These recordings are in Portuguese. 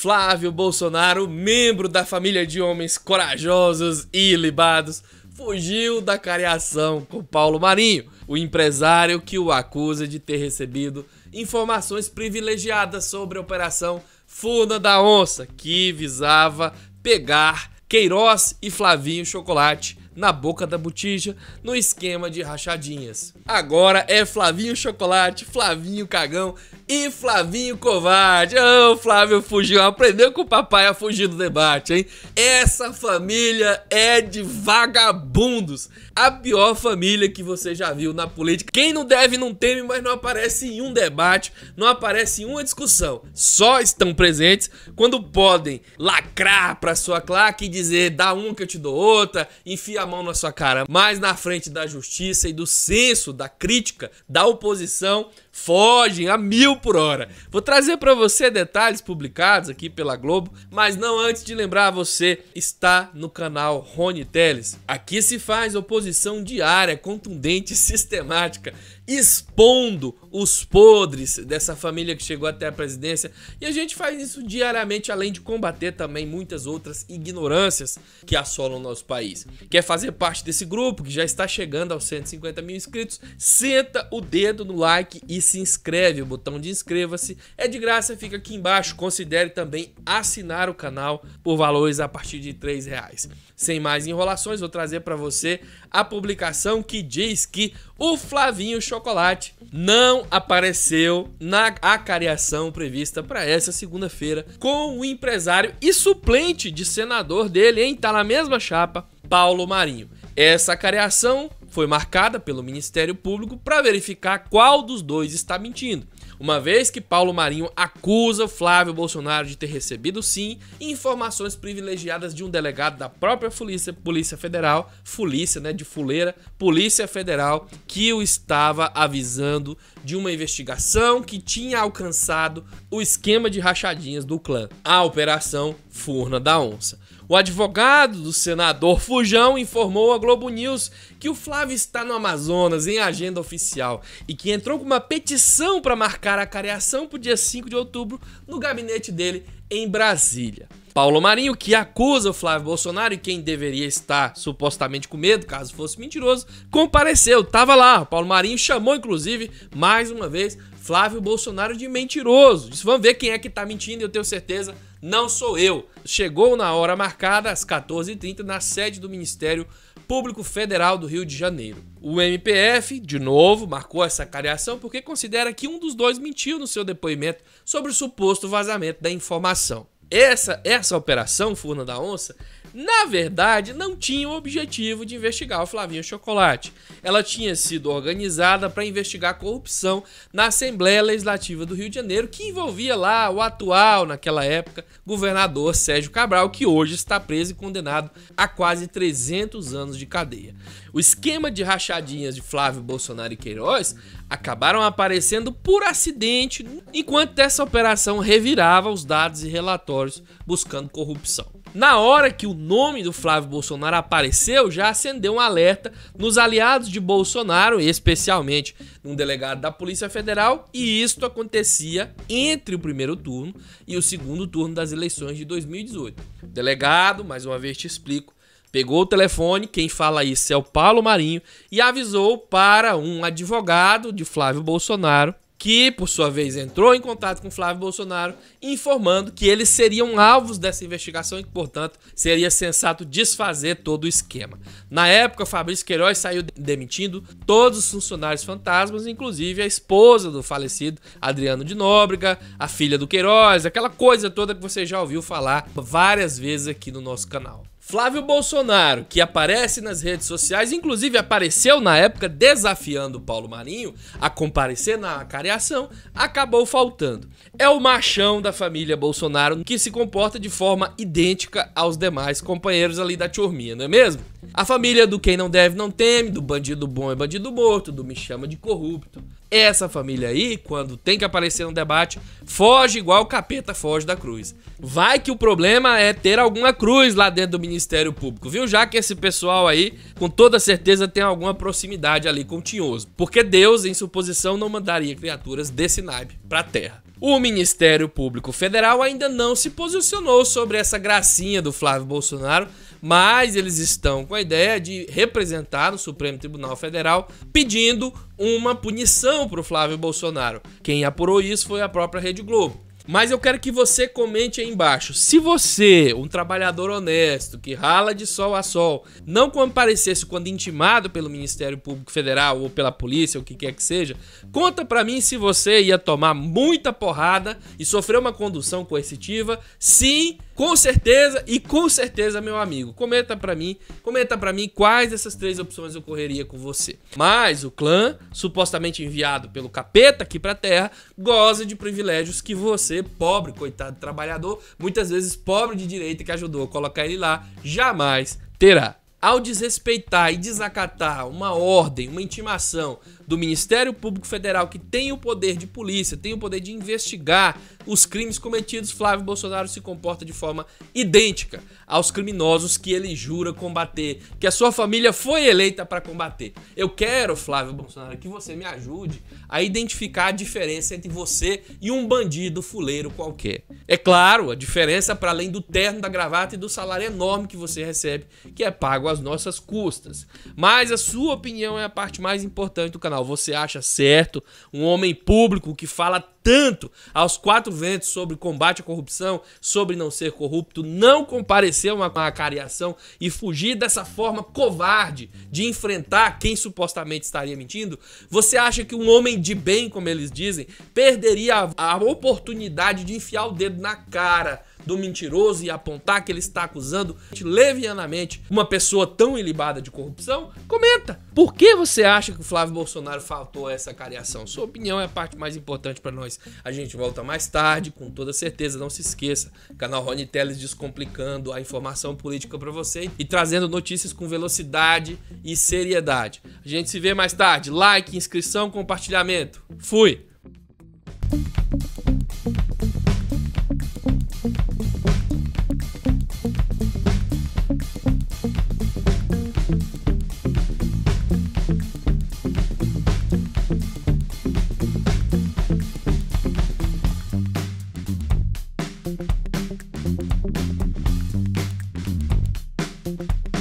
Flávio Bolsonaro, membro da família de homens corajosos e libados, fugiu da cariação com Paulo Marinho, o empresário que o acusa de ter recebido informações privilegiadas sobre a operação Funa da Onça, que visava pegar Queiroz e Flavinho Chocolate na boca da botija no esquema de rachadinhas. Agora é Flavinho Chocolate, Flavinho Cagão e Flavinho Covarde. Ô, oh, Flávio fugiu, aprendeu com o papai a fugir do debate, hein? Essa família é de vagabundos. A pior família que você já viu na política. Quem não deve não teme, mas não aparece em um debate, não aparece em uma discussão. Só estão presentes quando podem lacrar pra sua claque e dizer dá um que eu te dou outra, enfia mão na sua cara, mas na frente da justiça e do senso, da crítica, da oposição, fogem a mil por hora. Vou trazer para você detalhes publicados aqui pela Globo, mas não antes de lembrar você, está no canal Rony Teles. Aqui se faz oposição diária, contundente, sistemática, expondo os podres dessa família que chegou até a presidência. E a gente faz isso diariamente, além de combater também muitas outras ignorâncias que assolam o nosso país. Quer fazer parte desse grupo que já está chegando aos 150 mil inscritos? Senta o dedo no like e se inscreve. O botão de inscreva-se é de graça, fica aqui embaixo. Considere também assinar o canal por valores a partir de R$ reais. Sem mais enrolações, vou trazer para você a publicação que diz que o Flavinho Chocolate não apareceu na acariação prevista para essa segunda-feira com o empresário e suplente de senador dele, hein? Tá na mesma chapa, Paulo Marinho. Essa acariação foi marcada pelo Ministério Público para verificar qual dos dois está mentindo, uma vez que Paulo Marinho acusa Flávio Bolsonaro de ter recebido sim informações privilegiadas de um delegado da própria Polícia, polícia Federal, Polícia, né, de fuleira, Polícia Federal, que o estava avisando de uma investigação que tinha alcançado o esquema de rachadinhas do clã, a Operação Furna da Onça. O advogado do senador Fujão informou à Globo News que o Flávio está no Amazonas em agenda oficial e que entrou com uma petição para marcar a careação para o dia 5 de outubro no gabinete dele em Brasília. Paulo Marinho, que acusa o Flávio Bolsonaro e quem deveria estar supostamente com medo, caso fosse mentiroso, compareceu, tava lá. O Paulo Marinho chamou, inclusive, mais uma vez, Flávio Bolsonaro de mentiroso. Disse, vamos ver quem é que tá mentindo, eu tenho certeza não sou eu. Chegou na hora marcada, às 14h30, na sede do Ministério Público Federal do Rio de Janeiro. O MPF, de novo, marcou essa cariação porque considera que um dos dois mentiu no seu depoimento sobre o suposto vazamento da informação. Essa, essa operação, Furna da Onça, na verdade, não tinha o objetivo de investigar o Flavinho Chocolate. Ela tinha sido organizada para investigar corrupção na Assembleia Legislativa do Rio de Janeiro, que envolvia lá o atual, naquela época, governador Sérgio Cabral, que hoje está preso e condenado a quase 300 anos de cadeia. O esquema de rachadinhas de Flávio Bolsonaro e Queiroz acabaram aparecendo por acidente enquanto essa operação revirava os dados e relatórios buscando corrupção. Na hora que o nome do Flávio Bolsonaro apareceu, já acendeu um alerta nos aliados de Bolsonaro, especialmente num delegado da Polícia Federal, e isto acontecia entre o primeiro turno e o segundo turno das eleições de 2018. O delegado, mais uma vez te explico, pegou o telefone, quem fala isso é o Paulo Marinho, e avisou para um advogado de Flávio Bolsonaro que, por sua vez, entrou em contato com Flávio Bolsonaro, informando que eles seriam alvos dessa investigação e que, portanto, seria sensato desfazer todo o esquema. Na época, Fabrício Queiroz saiu demitindo todos os funcionários fantasmas, inclusive a esposa do falecido Adriano de Nóbrega, a filha do Queiroz, aquela coisa toda que você já ouviu falar várias vezes aqui no nosso canal. Flávio Bolsonaro, que aparece nas redes sociais, inclusive apareceu na época desafiando Paulo Marinho a comparecer na careação, acabou faltando. É o machão da família Bolsonaro que se comporta de forma idêntica aos demais companheiros ali da turminha, não é mesmo? A família do quem não deve não teme, do bandido bom é bandido morto, do me chama de corrupto. Essa família aí, quando tem que aparecer no debate, foge igual o capeta foge da cruz. Vai que o problema é ter alguma cruz lá dentro do Ministério Público, viu? Já que esse pessoal aí, com toda certeza, tem alguma proximidade ali com o Tinhoso. Porque Deus, em suposição, não mandaria criaturas desse naipe pra terra. O Ministério Público Federal ainda não se posicionou sobre essa gracinha do Flávio Bolsonaro, mas eles estão com a ideia de representar no Supremo Tribunal Federal pedindo uma punição para o Flávio Bolsonaro. Quem apurou isso foi a própria Rede Globo. Mas eu quero que você comente aí embaixo. Se você, um trabalhador honesto, que rala de sol a sol, não comparecesse quando intimado pelo Ministério Público Federal ou pela polícia, ou o que quer que seja, conta para mim se você ia tomar muita porrada e sofrer uma condução coercitiva. Sim, com certeza e com certeza, meu amigo. Comenta para mim, comenta para mim quais dessas três opções ocorreria com você. Mas o clã, supostamente enviado pelo capeta aqui pra terra, goza de privilégios que você você, pobre, coitado trabalhador, muitas vezes pobre de direita que ajudou a colocar ele lá, jamais terá. Ao desrespeitar e desacatar uma ordem, uma intimação, do Ministério Público Federal, que tem o poder de polícia, tem o poder de investigar os crimes cometidos, Flávio Bolsonaro se comporta de forma idêntica aos criminosos que ele jura combater, que a sua família foi eleita para combater. Eu quero, Flávio Bolsonaro, que você me ajude a identificar a diferença entre você e um bandido fuleiro qualquer. É claro, a diferença para além do terno da gravata e do salário enorme que você recebe, que é pago às nossas custas. Mas a sua opinião é a parte mais importante do canal moral você acha certo um homem público que fala tanto aos quatro ventos sobre combate à corrupção, sobre não ser corrupto, não comparecer a uma, uma cariação e fugir dessa forma covarde de enfrentar quem supostamente estaria mentindo? Você acha que um homem de bem, como eles dizem, perderia a, a oportunidade de enfiar o dedo na cara? do mentiroso e apontar que ele está acusando levianamente uma pessoa tão ilibada de corrupção? Comenta! Por que você acha que o Flávio Bolsonaro faltou essa cariação? Sua opinião é a parte mais importante para nós. A gente volta mais tarde, com toda certeza, não se esqueça. Canal Rony Teles descomplicando a informação política para você e trazendo notícias com velocidade e seriedade. A gente se vê mais tarde. Like, inscrição, compartilhamento. Fui!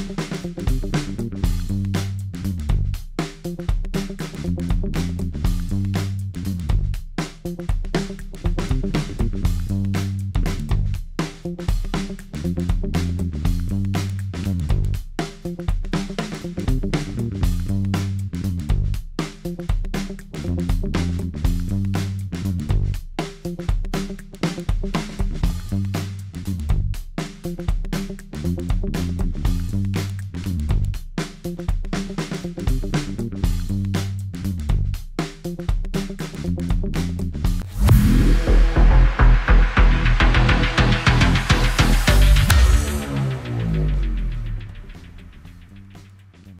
thank you